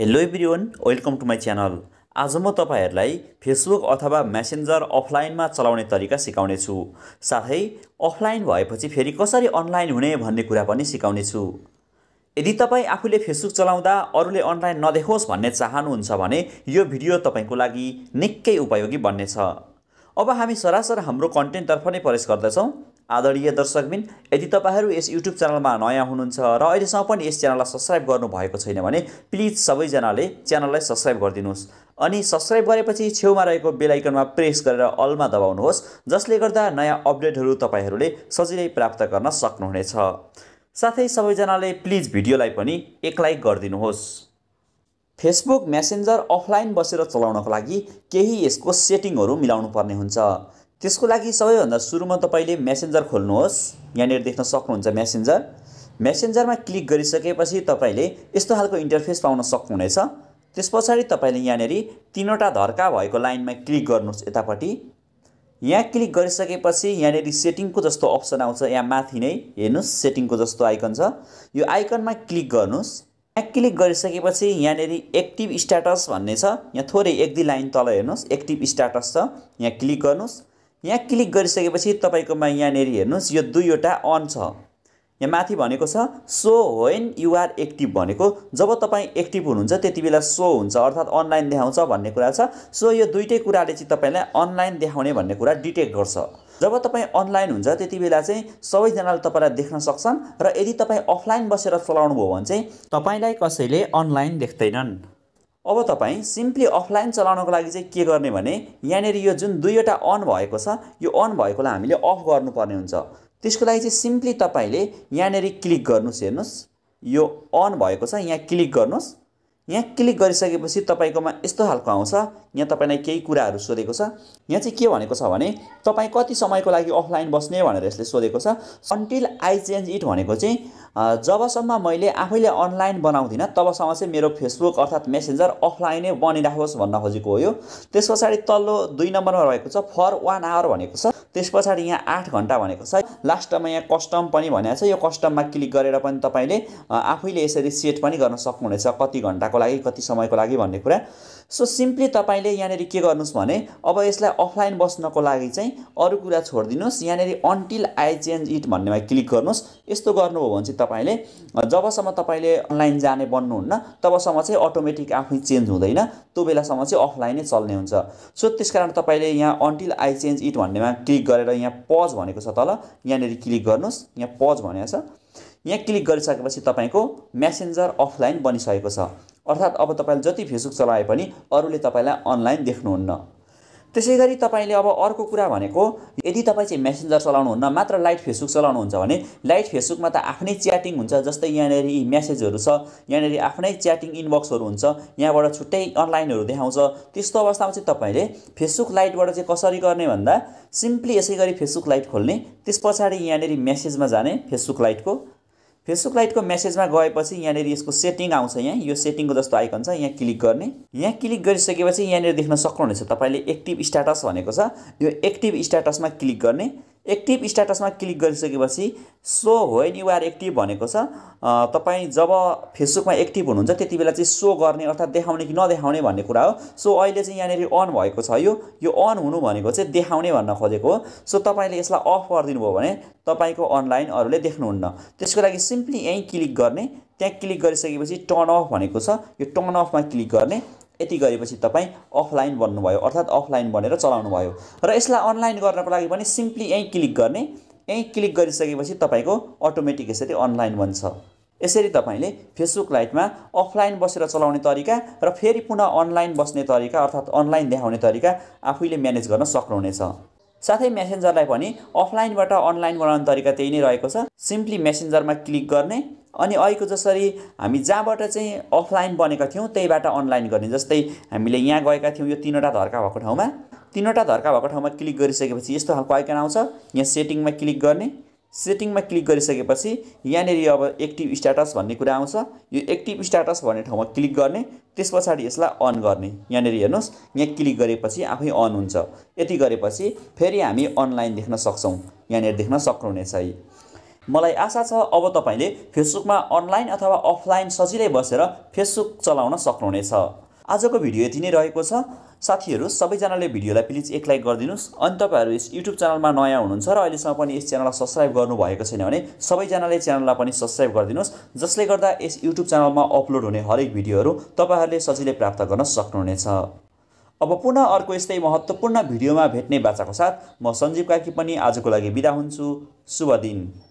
hello everyone welcome to my channel आज म तपाईँहरूलाई फेसबुक अथवा मेसेन्जर अफलाइनमा चलाउने तरिका सिकाउनेछु साथै अफलाइन भएपछि फेरि कसरी अनलाइन हुने भन्ने कुरा पनि सिकाउनेछु यदि तपाईँ आफूले फेसबुक चलाउँदा अरूले अनलाइन नदेखोस् भन्ने चाहनुहुन्छ भने यो भिडियो तपाईँको लागि निकै उपयोगी बन्नेछ अब हामी सरासर हाम्रो कन्टेन्टतर्फ नै प्रवेश गर्दछौँ आदरणीय दर्शकबिन यदि तपाईँहरू यस युट्युब च्यानलमा नयाँ हुनुहुन्छ र अहिलेसम्म पनि यस च्यानललाई सब्सक्राइब गर्नुभएको छैन भने प्लिज सबैजनाले च्यानललाई सब्सक्राइब गरिदिनुहोस् अनि सब्सक्राइब गरेपछि छेउमा रहेको बेलायकनमा प्रेस गरेर अलमा दबाउनुहोस् जसले गर्दा नयाँ अपडेटहरू तपाईँहरूले सजिलै प्राप्त गर्न सक्नुहुनेछ साथै सबैजनाले प्लिज भिडियोलाई पनि एक लाइक गरिदिनुहोस् फेसबुक मेसेन्जर अफलाइन बसेर चलाउनको लागि केही यसको सेटिङहरू मिलाउनु पर्ने हुन्छ त्यसको लागि सबैभन्दा सुरुमा तपाईँले मेसेन्जर खोल्नुहोस् यहाँनिर देख्न सक्नुहुन्छ मेसेन्जर मेसेन्जरमा क्लिक गरिसकेपछि तपाईँले यस्तो खालको इन्टरफेस पाउन सक्नुहुनेछ त्यस पछाडि तपाईँले यहाँनिर तिनवटा धर्का भएको लाइनमा क्लिक गर्नुहोस् यतापट्टि यहाँ क्लिक गरिसकेपछि यहाँनिर सेटिङको जस्तो अप्सन आउँछ यहाँ माथि नै हेर्नुहोस् सेटिङको जस्तो आइकन छ यो आइकनमा क्लिक गर्नुहोस् यहाँ क्लिक गरिसकेपछि यहाँनिर एक्टिभ स्ट्याटस भन्ने छ यहाँ थोरै एक दुई लाइन तल हेर्नुहोस् एक्टिभ स्ट्याटस छ यहाँ क्लिक गर्नुहोस् यहाँ क्लिक गरिसकेपछि तपाईँकोमा यहाँनिर हेर्नुहोस् यो दुईवटा अन छ यहाँ माथि भनेको छ सो होइन युआर एक्टिभ भनेको जब तपाईँ एक्टिभ हुनुहुन्छ त्यति बेला सो हुन्छ अर्थात् अनलाइन देखाउँछ भन्ने कुरा छ सो यो दुइटै कुराले चाहिँ तपाईँलाई अनलाइन देखाउने भन्ने कुरा डिटेक्ट गर्छ जब तपाईँ अनलाइन हुन्छ त्यति बेला चाहिँ सबैजनाले तपाईँलाई देख्न सक्छन् र यदि तपाईँ अफलाइन बसेर चलाउनु भयो भने चाहिँ तपाईँलाई कसैले अनलाइन देख्दैनन् अब तपाईँ सिम्पली अफलाइन चलाउनको लागि चाहिँ के गर्ने भने यहाँनिर यो जुन दुईवटा अन भएको छ यो अन भएकोलाई हामीले अफ गर्नुपर्ने हुन्छ त्यसको लागि चाहिँ सिम्पली तपाईँले यहाँनिर क्लिक गर्नुहोस् हेर्नुहोस् यो अन भएको छ यहाँ क्लिक गर्नुहोस् यहाँ क्लिक गरिसकेपछि तपाईँकोमा यस्तो खालको आउँछ यहाँ तपाईँलाई केही कुराहरू सोधेको छ यहाँ चाहिँ के भनेको छ भने तपाईँ कति समयको लागि अफलाइन बस्ने भनेर यसले सोधेको छ अन्टिल आई चेन्ज इट भनेको चाहिँ जबसम्म मैले आफैले अनलाइन बनाउँदिनँ तबसम्म चाहिँ मेरो फेसबुक अर्थात् मेसेन्जर अफलाइनै बनिराखोस् भन्न खोजेको हो यो त्यस पछाडि तल्लो दुई नम्बरमा रहेको छ फर वान आवर भनेको छ त्यस पछाडि यहाँ आठ घन्टा भनेको छ लास्टमा यहाँ कस्टम पनि भनेको छ यो कस्टममा क्लिक गरेर पनि तपाईँले आफैले यसरी सेट पनि गर्न सक्नुहुनेछ कति घन्टाको लागि कति समयको लागि भन्ने कुरा सो सिम्पली तपाईँले यहाँनिर के गर्नुहोस् भने अब यसलाई अफलाइन बस्नको लागि चाहिँ अरू कुरा छोडिदिनुहोस् यहाँनिर अन्टिल आई चेन्ज इट भन्नेमा क्लिक गर्नुहोस् यस्तो गर्नुभयो भने चाहिँ तपाईँले जबसम्म तपाईँले अनलाइन जाने बन्नुहुन्न तबसम्म चाहिँ अटोमेटिक आफै चेन्ज हुँदैन त्यो बेलासम्म चाहिँ अफलाइनै चल्ने हुन्छ सो त्यसकारण तपाईँले यहाँ अन्टिल आई चेन्ज इट भन्नेमा क्लिक गरेर यहाँ पज भनेको छ तल यहाँनिर क्लिक गर्नुहोस् यहाँ पज भनेको छ यहाँ क्लिक गरिसकेपछि तपाईँको म्यासेन्जर अफलाइन बनिसकेको छ अर्थात् अब तपाईँले जति फेसबुक चलाए पनि अरूले तपाईँलाई अनलाइन देख्नुहुन्न त्यसै गरी तपाईँले अब अर्को कुरा भनेको यदि तपाईँ चाहिँ मेसेन्जर चलाउनुहुन्न मात्र लाइट फेसबुक चलाउनुहुन्छ भने लाइट फेसबुकमा त आफ्नै च्याटिङ हुन्छ जस्तै यहाँनिर यी म्यासेजहरू छ यहाँनिर आफ्नै च्याटिङ इनबक्सहरू हुन्छ यहाँबाट छुट्टै अनलाइनहरू देखाउँछ त्यस्तो अवस्थामा चाहिँ तपाईँले फेसबुक लाइटबाट चाहिँ कसरी गर्ने भन्दा सिम्पली यसै गरी फेसबुक लाइट खोल्ने त्यस पछाडि यहाँनिर म्यासेजमा जाने फेसबुक लाइटको फेसबुक लाइटको मेसेजमा गएपछि यहाँनिर यसको सेटिङ आउँछ यहाँ यो सेटिङको जस्तो आइकन छ यहाँ क्लिक गर्ने यहाँ क्लिक गरिसकेपछि यहाँनिर देख्न सक्नुहुनेछ तपाईँले एक्टिभ स्ट्याटस भनेको छ यो एक्टिभ स्ट्याटसमा क्लिक गर्ने एक्टिभ स्ट्याटसमा क्लिक गरिसकेपछि सो होइन युआर एक्टिभ भनेको छ तपाईँ जब फेसबुकमा एक्टिभ हुनुहुन्छ त्यति बेला चाहिँ सो गर्ने अर्थात् देखाउने कि नदेखाउने भन्ने कुरा हो सो अहिले चाहिँ यहाँनिर अन भएको छ यो यो अन हुनु भनेको चाहिँ देखाउने भन्न खोजेको हो सो तपाईँले यसलाई अफ भयो भने तपाईँको अनलाइन अरूले देख्नुहुन्न त्यसको लागि सिम्पली यहीँ क्लिक गर्ने त्यहाँ क्लिक गरिसकेपछि टर्न अफ भनेको छ यो टर्न अफमा क्लिक गर्ने यति गरेपछि तपाईँ अफलाइन बन्नुभयो अर्थात् अफलाइन बनेर चलाउनु भयो र यसलाई अनलाइन गर्नको लागि पनि सिम्पली यहीँ क्लिक गर्ने यहीँ क्लिक गरिसकेपछि तपाईँको अटोमेटिक यसरी अनलाइन बन्छ यसरी तपाईँले फेसबुक लाइटमा अफलाइन बसेर चलाउने तरिका र फेरि पुनः अनलाइन बस्ने तरिका अर्थात् अनलाइन देखाउने तरिका आफैले म्यानेज गर्न सक्नुहुनेछ साथै मेसेन्जरलाई पनि अफलाइनबाट अनलाइन बनाउने तरिका त्यही नै रहेको छ सिम्पली मेसेन्जरमा क्लिक गर्ने अनि अहिलेको जसरी हामी जहाँबाट चाहिँ अफलाइन बनेका थियौँ त्यहीबाट अनलाइन गर्ने जस्तै हामीले यहाँ गएका थियौँ यो तिनवटा धर्का भएको ठाउँमा तिनवटा धर्का भएको ठाउँमा क्लिक गरिसकेपछि यस्तो खालको आइकन आउँछ यहाँ सेटिङमा क्लिक गर्ने सेटिङमा क्लिक गरिसकेपछि यहाँनिर अब एक्टिभ स्ट्याटस भन्ने कुरा आउँछ यो एक्टिभ स्ट्याटस भन्ने ठाउँमा क्लिक गर्ने त्यस पछाडि यसलाई अन गर्ने यहाँनिर हेर्नुहोस् यहाँ क्लिक गरेपछि आफै अन हुन्छ यति गरेपछि फेरि हामी अनलाइन देख्न सक्छौँ यहाँनिर देख्न सक्नुहुनेछ मलाई आशा छ अब तपाईँले फेसबुकमा अनलाइन अथवा अफलाइन सजिलै बसेर फेसबुक चलाउन सक्नुहुनेछ आजको भिडियो यति नै रहेको छ साथीहरू सबैजनाले भिडियोलाई प्लिज एक लाइक गरिदिनुहोस् अनि तपाईँहरू यस युट्युब च्यानलमा नयाँ हुनुहुन्छ र अहिलेसम्म पनि यस च्यानललाई सब्सक्राइब गर्नुभएको छैन भने सबैजनाले च्यानललाई पनि सब्सक्राइब गरिदिनुहोस् जसले गर्दा यस युट्युब च्यानलमा अपलोड हुने हरेक भिडियोहरू तपाईँहरूले सजिलै प्राप्त गर्न सक्नुहुनेछ अब पुनः अर्को यस्तै महत्त्वपूर्ण भिडियोमा भेट्ने बाचाको साथ म सञ्जीव काकी पनि आजको लागि बिदा हुन्छु शुभ दिन